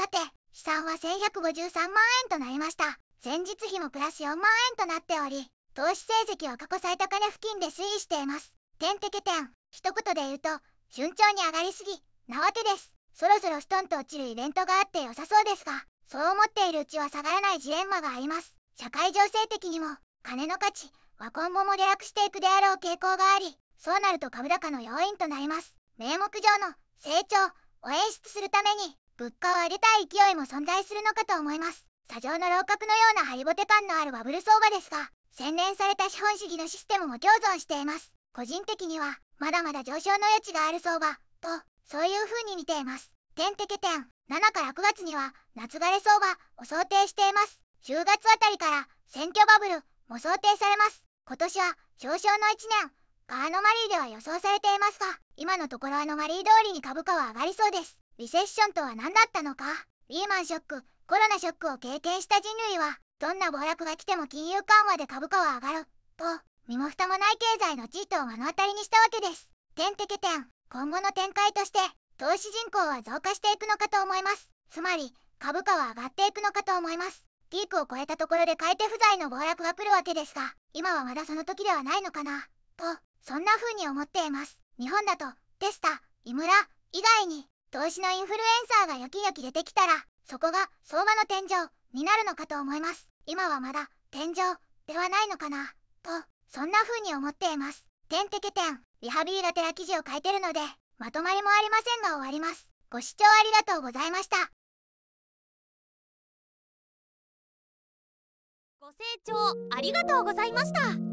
さて資産は1153万円となりました前日比もプラス4万円となっており投資成績は過去最高値付近で推移しています点滴点一言で言うと順調に上がりすぎなわけですそろそろストンと落ちるイベントがあって良さそうですがそう思っているうちは下がらないジレンマがあります社会情勢的にも金の価値は今後も下落していくであろう傾向がありそうなると株高の要因となります名目上の成長を演出するためにぶっ壊れたい勢いも存在するのかと思います砂上の楼閣のようなハリボテ感のあるバブル相場ですが洗練された資本主義のシステムも共存しています個人的にはまだまだ上昇の余地がある相場とそういう風に見ていますてけ点7から9月には夏枯れ相場を想定しています10月あたりから選挙バブルも想定されます今年は上昇の1年ガーノマリーでは予想されていますが今のところあのマリー通りに株価は上がりそうですリセッションとは何だったのかリーマンショックコロナショックを経験した人類はどんな暴落が来ても金融緩和で株価は上がると身も蓋もない経済の地位とを目の当たりにしたわけです点滴点今後の展開として投資人口は増加していくのかと思いますつまり株価は上がっていくのかと思いますピークを超えたところで買い手不在の暴落が来るわけですが今はまだその時ではないのかなとそんな風に思っています日本だとテスタ井村以外に投資のインフルエンサーがよきよき出てきたらそこが相場の天井になるのかと思います今はまだ天井ではないのかなとそんな風に思っています点滴点リハビリラテラ記事を書いてるのでまとまりもありませんが終わりますご視聴ありがとうございましたご清聴ありがとうございました